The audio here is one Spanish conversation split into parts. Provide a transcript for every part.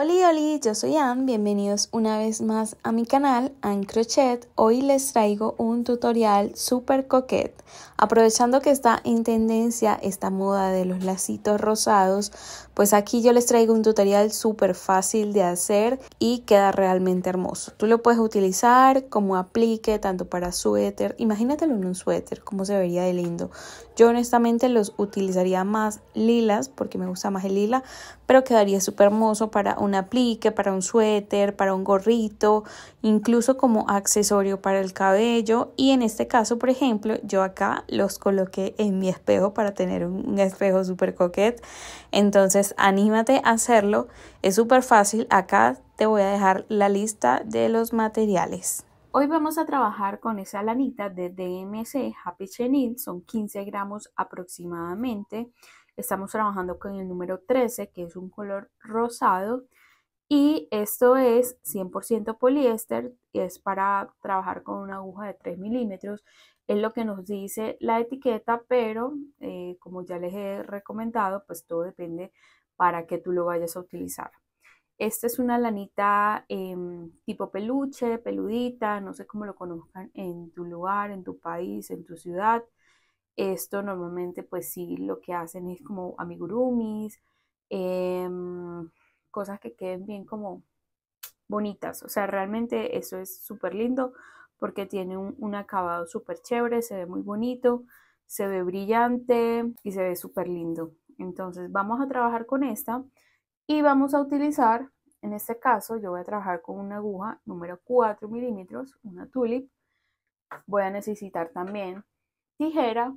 Hola, hola, yo soy Anne, bienvenidos una vez más a mi canal Anne Crochet. Hoy les traigo un tutorial super coquet. Aprovechando que está en tendencia esta moda de los lacitos rosados, pues aquí yo les traigo un tutorial súper fácil de hacer y queda realmente hermoso. Tú lo puedes utilizar como aplique, tanto para suéter, imagínatelo en un suéter, cómo se vería de lindo. Yo honestamente los utilizaría más lilas porque me gusta más el lila, pero quedaría súper hermoso para un un aplique, para un suéter, para un gorrito, incluso como accesorio para el cabello. Y en este caso, por ejemplo, yo acá los coloqué en mi espejo para tener un espejo súper coquet. Entonces, anímate a hacerlo. Es súper fácil. Acá te voy a dejar la lista de los materiales. Hoy vamos a trabajar con esa lanita de DMC Happy Chenille, son 15 gramos aproximadamente. Estamos trabajando con el número 13, que es un color rosado. Y esto es 100% poliéster, es para trabajar con una aguja de 3 milímetros, es lo que nos dice la etiqueta, pero eh, como ya les he recomendado, pues todo depende para que tú lo vayas a utilizar. Esta es una lanita em, tipo peluche, peludita, no sé cómo lo conozcan en tu lugar, en tu país, en tu ciudad. Esto normalmente pues sí lo que hacen es como amigurumis, em, cosas que queden bien como bonitas. O sea, realmente eso es súper lindo porque tiene un, un acabado súper chévere, se ve muy bonito, se ve brillante y se ve súper lindo. Entonces vamos a trabajar con esta y vamos a utilizar, en este caso yo voy a trabajar con una aguja número 4 milímetros, una tulip. Voy a necesitar también tijera,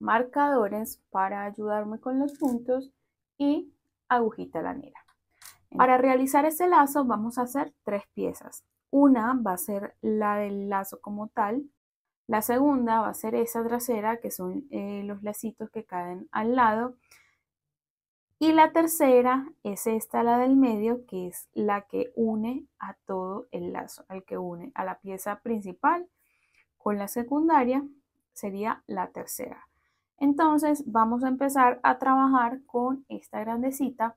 marcadores para ayudarme con los puntos y agujita lanera. Para realizar este lazo vamos a hacer tres piezas. Una va a ser la del lazo como tal, la segunda va a ser esa trasera que son eh, los lacitos que caen al lado y la tercera es esta, la del medio, que es la que une a todo el lazo, al que une a la pieza principal con la secundaria sería la tercera. Entonces vamos a empezar a trabajar con esta grandecita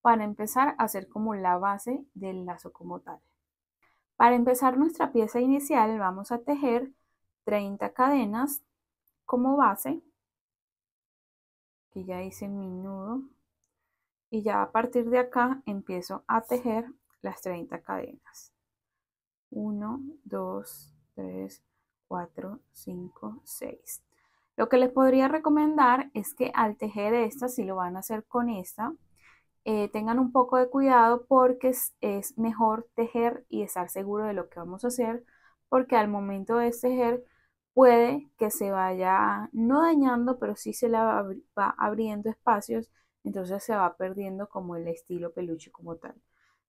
para empezar a hacer como la base del lazo como tal. Para empezar nuestra pieza inicial vamos a tejer 30 cadenas como base. Aquí ya hice mi nudo y ya a partir de acá empiezo a tejer las 30 cadenas. 1, 2, 3, 4, 5, 6. Lo que les podría recomendar es que al tejer esta, si lo van a hacer con esta, eh, tengan un poco de cuidado porque es, mejor tejer y estar seguro de lo que vamos a hacer, porque al momento de tejer puede que se vaya no dañando, pero sí se la va, abriendo espacios, entonces se va perdiendo como el estilo peluche como tal.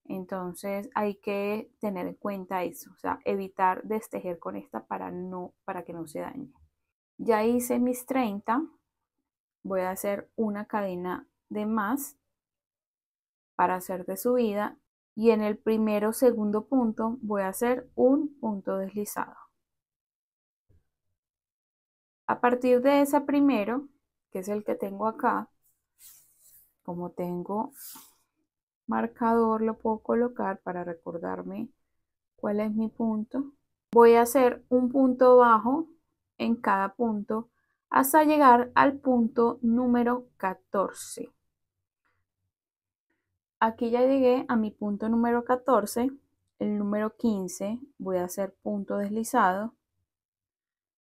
Entonces hay que tener en cuenta eso, o sea, evitar destejer con esta para, no, para que no se dañe. Ya hice mis 30. Voy a hacer una cadena de más para hacer de subida y en el primero segundo punto voy a hacer un punto deslizado. A partir de ese primero, que es el que tengo acá, como tengo marcador lo puedo colocar para recordarme cuál es mi punto. Voy a hacer un punto bajo en cada punto hasta llegar al punto número 14. Aquí ya llegué a mi punto número 14, el número 15 voy a hacer punto deslizado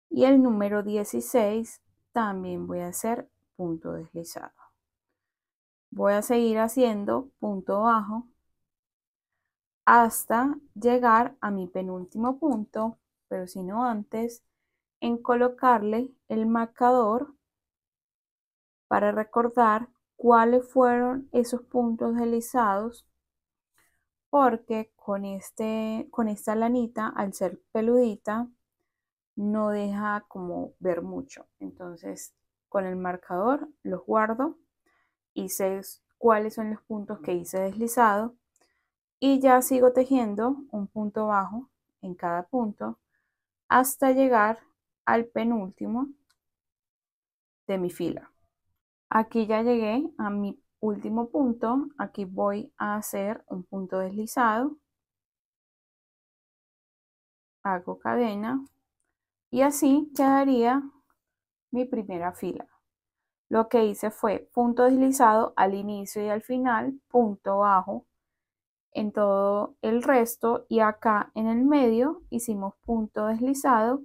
y el número 16 también voy a hacer punto deslizado. Voy a seguir haciendo punto bajo hasta llegar a mi penúltimo punto, pero si no antes, en colocarle el marcador para recordar cuáles fueron esos puntos deslizados porque con, este, con esta lanita al ser peludita no deja como ver mucho entonces con el marcador los guardo y sé cuáles son los puntos que hice deslizado y ya sigo tejiendo un punto bajo en cada punto hasta llegar al penúltimo de mi fila. Aquí ya llegué a mi último punto. Aquí voy a hacer un punto deslizado. Hago cadena. Y así quedaría mi primera fila. Lo que hice fue punto deslizado al inicio y al final, punto bajo en todo el resto y acá en el medio hicimos punto deslizado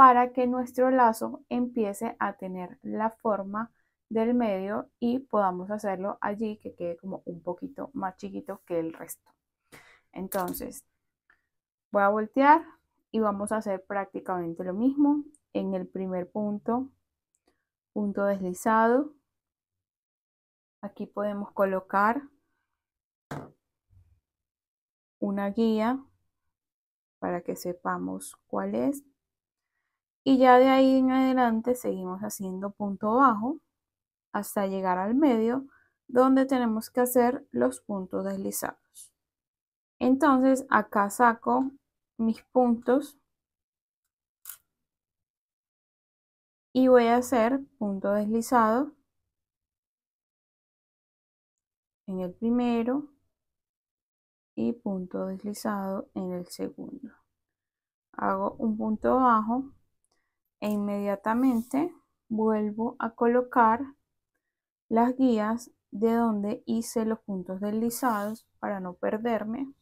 para que nuestro lazo empiece a tener la forma del medio y podamos hacerlo allí que quede como un poquito más chiquito que el resto. Entonces, voy a voltear y vamos a hacer prácticamente lo mismo en el primer punto, punto deslizado. Aquí podemos colocar una guía para que sepamos cuál es y ya de ahí en adelante seguimos haciendo punto bajo hasta llegar al medio donde tenemos que hacer los puntos deslizados. Entonces acá saco mis puntos y voy a hacer punto deslizado en el primero y punto deslizado en el segundo. Hago un punto bajo e inmediatamente vuelvo a colocar las guías de donde hice los puntos deslizados para no perderme.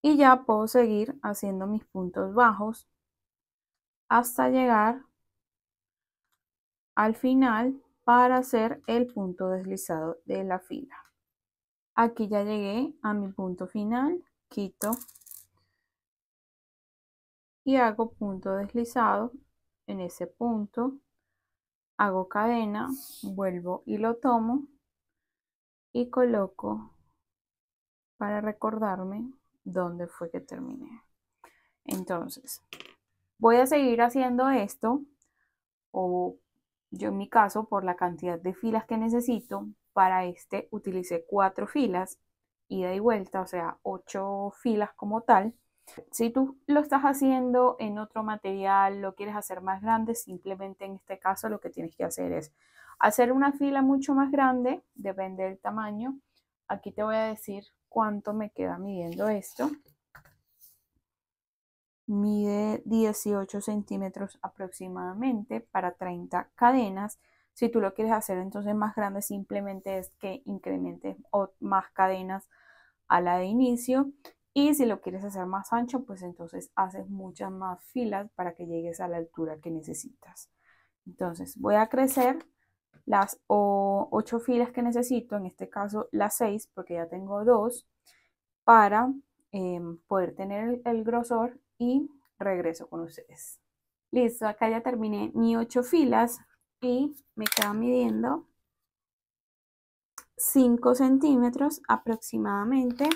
Y ya puedo seguir haciendo mis puntos bajos hasta llegar al final para hacer el punto deslizado de la fila. Aquí ya llegué a mi punto final, quito y hago punto deslizado en ese punto, hago cadena, vuelvo y lo tomo y coloco para recordarme dónde fue que terminé. Entonces, voy a seguir haciendo esto o yo en mi caso por la cantidad de filas que necesito para este utilicé cuatro filas ida y vuelta o sea ocho filas como tal si tú lo estás haciendo en otro material, lo quieres hacer más grande, simplemente en este caso lo que tienes que hacer es hacer una fila mucho más grande, depende del tamaño. Aquí te voy a decir cuánto me queda midiendo esto. Mide 18 centímetros aproximadamente para 30 cadenas. Si tú lo quieres hacer entonces más grande, simplemente es que incrementes más cadenas a la de inicio y si lo quieres hacer más ancho, pues entonces haces muchas más filas para que llegues a la altura que necesitas. Entonces voy a crecer las ocho filas que necesito, en este caso las 6 porque ya tengo dos para em, poder tener el, grosor y regreso con ustedes. Listo, acá ya terminé mis ocho filas y me queda midiendo 5 centímetros aproximadamente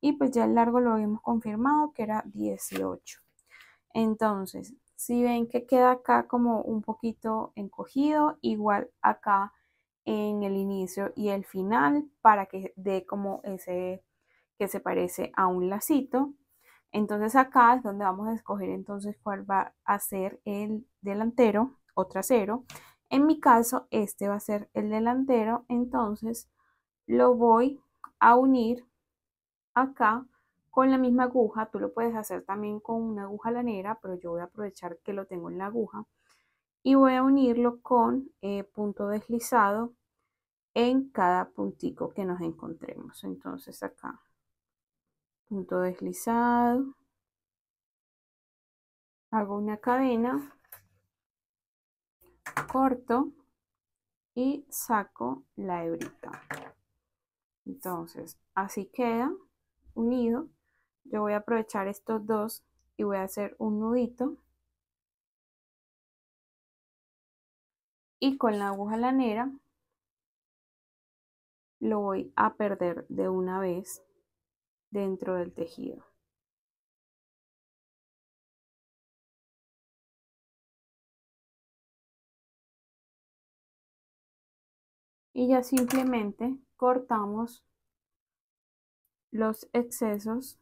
y pues ya el largo lo habíamos confirmado que era 18. Entonces, si ven que queda acá como un poquito encogido, igual acá en el inicio y el final para que dé como ese que se parece a un lacito. Entonces acá es donde vamos a escoger entonces cuál va a ser el delantero o trasero. En mi caso, este va a ser el delantero, entonces lo voy a unir acá con la misma aguja, tú lo puedes hacer también con una aguja lanera, pero yo voy a aprovechar que lo tengo en la aguja y voy a unirlo con eh, punto deslizado en cada puntico que nos encontremos. Entonces acá, punto deslizado, hago una cadena, corto y saco la hebrita. Entonces así queda unido, yo voy a aprovechar estos dos y voy a hacer un nudito. Y con la aguja lanera lo voy a perder de una vez dentro del tejido. Y ya simplemente cortamos los excesos.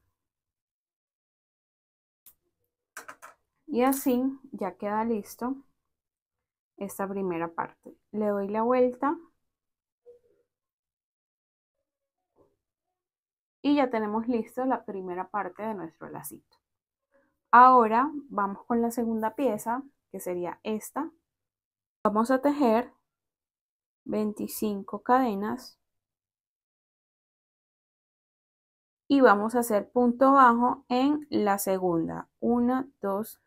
Y así ya queda listo esta primera parte. Le doy la vuelta. Y ya tenemos listo la primera parte de nuestro lacito. Ahora vamos con la segunda pieza, que sería esta. Vamos a tejer 25 cadenas y vamos a hacer punto bajo en la segunda. 1, 2,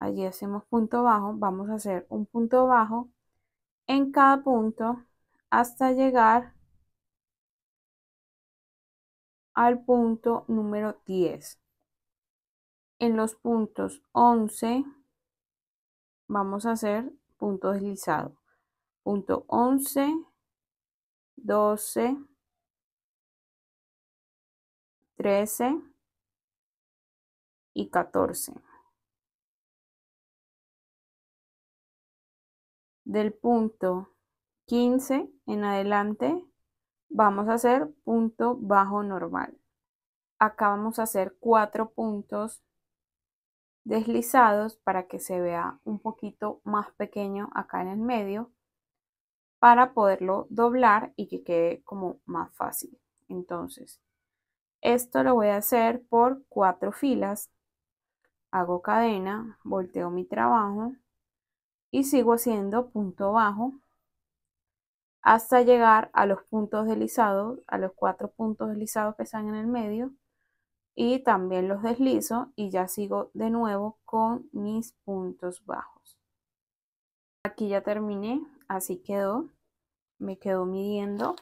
allí hacemos punto bajo, vamos a hacer un punto bajo en cada punto hasta llegar al punto número 10. En los puntos 11 vamos a hacer punto deslizado. Punto 11, 12, 13 y 14 Del punto 15 en adelante vamos a hacer punto bajo normal. Acá vamos a hacer cuatro puntos deslizados para que se vea un poquito más pequeño acá en el medio para poderlo doblar y que quede como más fácil. Entonces, esto lo voy a hacer por cuatro filas. Hago cadena, volteo mi trabajo y sigo haciendo punto bajo hasta llegar a los puntos deslizados, a los cuatro puntos deslizados que están en el medio y también los deslizo y ya sigo de nuevo con mis puntos bajos. Aquí ya terminé, así quedó. Me quedo midiendo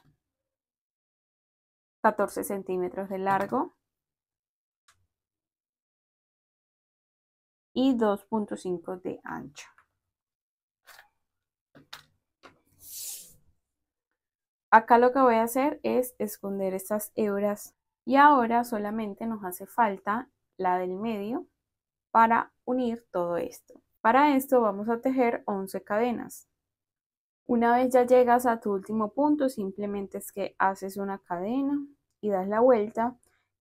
14 centímetros de largo y 2.5 de ancho. Acá lo que voy a hacer es esconder estas hebras y ahora solamente nos hace falta la del medio para unir todo esto. Para esto vamos a tejer 11 cadenas. Una vez ya llegas a tu último punto, simplemente es que haces una cadena y das la vuelta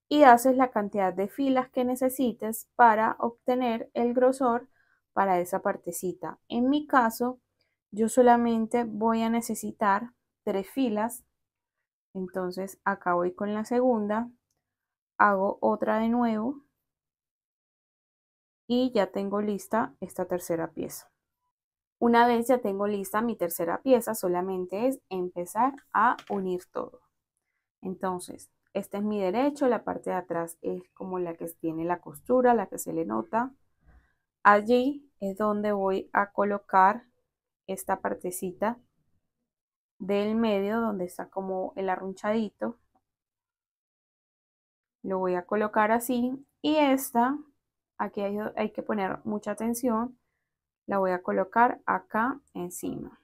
y haces la cantidad de filas que necesites para obtener el grosor para esa partecita. En mi caso, yo solamente voy a necesitar tres filas. Entonces acabo voy con la segunda, hago otra de nuevo y ya tengo lista esta tercera pieza. Una vez ya tengo lista mi tercera pieza, solamente es empezar a unir todo. Entonces, este es mi derecho, la parte de atrás es como la que tiene la costura, la que se le nota. Allí es donde voy a colocar esta partecita del medio donde está como el arrunchadito. Lo voy a colocar así y esta, aquí hay, hay que poner mucha atención la voy a colocar acá encima.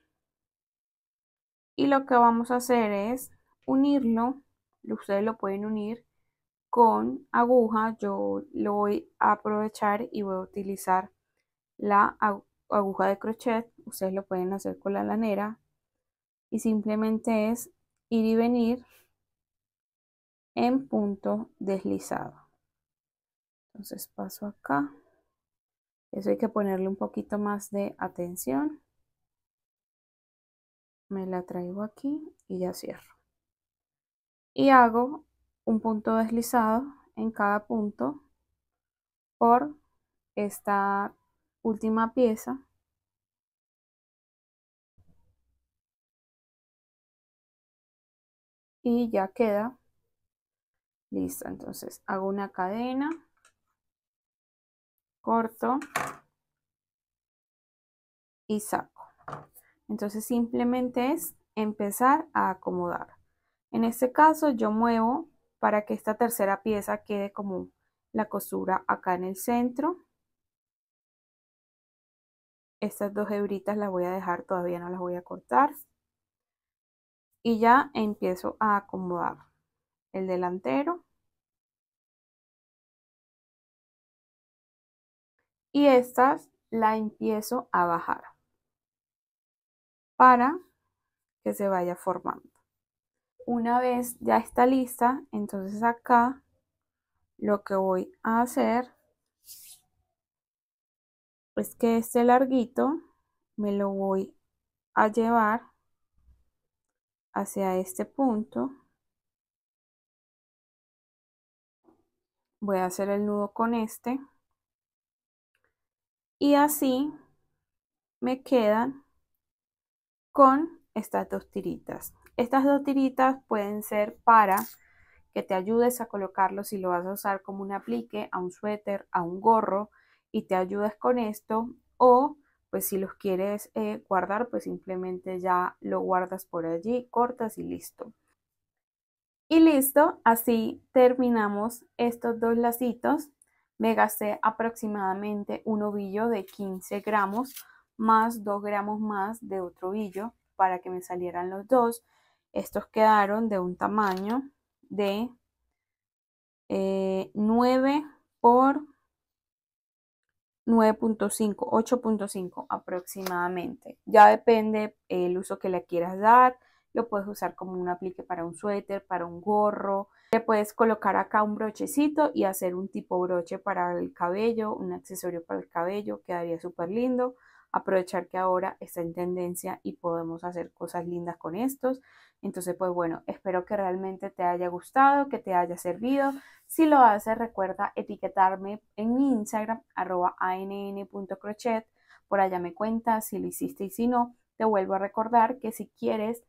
Y lo que vamos a hacer es unirlo, ustedes lo pueden unir con aguja, yo lo voy a aprovechar y voy a utilizar la aguja de crochet, ustedes lo pueden hacer con la lanera y simplemente es ir y venir en punto deslizado. Entonces paso acá. Eso hay que ponerle un poquito más de atención. Me la traigo aquí y ya cierro. Y hago un punto deslizado en cada punto por esta última pieza y ya queda lista entonces hago una cadena corto y saco. Entonces simplemente es empezar a acomodar. En este caso yo muevo para que esta tercera pieza quede como la costura acá en el centro. Estas dos hebritas las voy a dejar, todavía no las voy a cortar. Y ya empiezo a acomodar el delantero y estas la empiezo a bajar para que se vaya formando. Una vez ya está lista, entonces acá lo que voy a hacer es que este larguito me lo voy a llevar hacia este punto. Voy a hacer el nudo con este. Y así me quedan con estas dos tiritas. Estas dos tiritas pueden ser para que te ayudes a colocarlo si lo vas a usar como un aplique, a un suéter, a un gorro y te ayudes con esto o pues si los quieres eh, guardar pues simplemente ya lo guardas por allí, cortas y listo. Y listo, así terminamos estos dos lacitos me gasté aproximadamente un ovillo de 15 gramos más 2 gramos más de otro ovillo para que me salieran los dos. Estos quedaron de un tamaño de 9 eh, por 9.5, 8.5 aproximadamente. Ya depende el uso que le quieras dar, lo puedes usar como un aplique para un suéter, para un gorro. Le puedes colocar acá un brochecito y hacer un tipo broche para el cabello, un accesorio para el cabello, quedaría súper lindo. Aprovechar que ahora está en tendencia y podemos hacer cosas lindas con estos. Entonces, pues bueno, espero que realmente te haya gustado, que te haya servido. Si lo haces, recuerda etiquetarme en mi Instagram, arroba ann.crochet. Por allá me cuentas si lo hiciste y si no. Te vuelvo a recordar que si quieres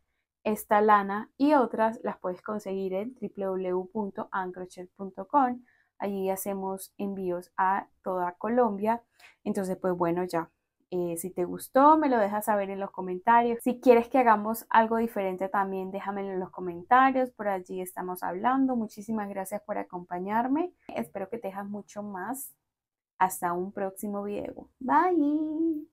esta lana y otras las puedes conseguir en www.ancrochet.com. Allí hacemos envíos a toda Colombia. Entonces, pues bueno, ya. Eh, si te gustó, me lo dejas saber en los comentarios. Si quieres que hagamos algo diferente también, déjamelo en los comentarios. Por allí estamos hablando. Muchísimas gracias por acompañarme. Espero que te mucho más. Hasta un próximo video. Bye.